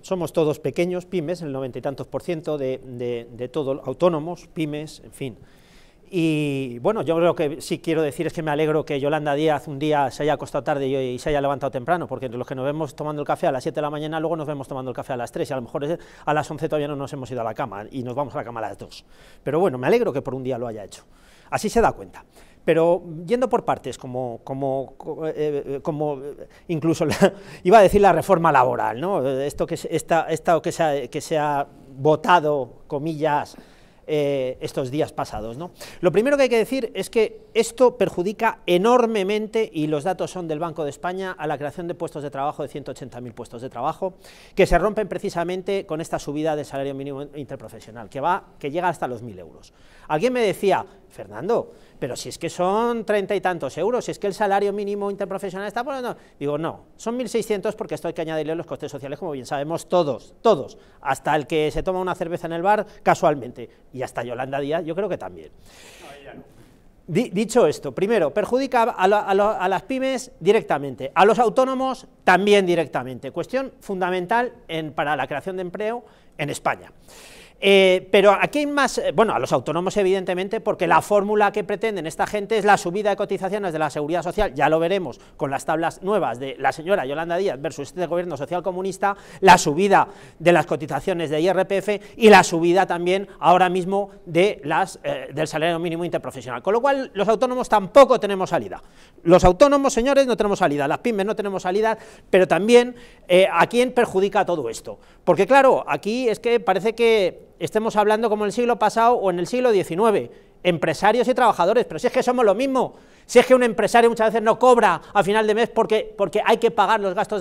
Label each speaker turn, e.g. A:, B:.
A: Somos todos pequeños, pymes, el noventa y tantos por ciento de, todos, autónomos, pymes, en fin. Y bueno, yo lo que sí quiero decir es que me alegro que Yolanda Díaz un día se haya acostado tarde y, se haya levantado temprano, porque entre los que nos vemos tomando el café a las 7 de la mañana, luego nos vemos tomando el café a las 3 y a lo mejor a las 11 todavía no nos hemos ido a la cama y nos vamos a la cama a las 2. Pero bueno, me alegro que por un día lo haya hecho. Así se da cuenta. Pero yendo por partes, como, como, eh, eh, como incluso iba a decir la reforma laboral, ¿no? Esto que, esta, que, se que se ha votado, comillas, eh, estos días pasados. ¿no? Lo primero que hay que decir es que esto perjudica enormemente, y los datos son del Banco de España, a la creación de puestos de trabajo de 180.000 puestos de trabajo, que se rompen precisamente con esta subida del salario mínimo interprofesional, que, va, que llega hasta los 1.000 euros. Alguien me decía, Fernando, pero si es que son treinta y tantos euros, si es que el salario mínimo interprofesional está por... Digo, no, son 1.600 porque esto hay que añadirle los costes sociales, como bien sabemos todos, todos, hasta el que se toma una cerveza en el bar casualmente y hasta Yolanda Díaz yo creo que también. Dicho esto, primero, perjudica a, las pymes directamente, a los autónomos también directamente, cuestión fundamental para la creación de empleo en España. Eh, pero aquí hay más, eh, bueno, a los autónomos evidentemente, porque la fórmula que pretenden esta gente es la subida de cotizaciones de la seguridad social, ya lo veremos con las tablas nuevas de la señora Yolanda Díaz versus este gobierno social comunista, la subida de las cotizaciones de IRPF y la subida también ahora mismo de las, eh, del salario mínimo interprofesional. Con lo cual, los autónomos tampoco tenemos salida. Los autónomos, señores, no tenemos salida, las pymes no tenemos salida, pero también a quién perjudica todo esto. Porque claro, aquí es que parece que estemos hablando como en el siglo pasado o en el siglo XIX, empresarios y trabajadores, pero si es que somos lo mismo, si es que un empresario muchas veces no cobra a final de mes porque, porque hay que pagar los gastos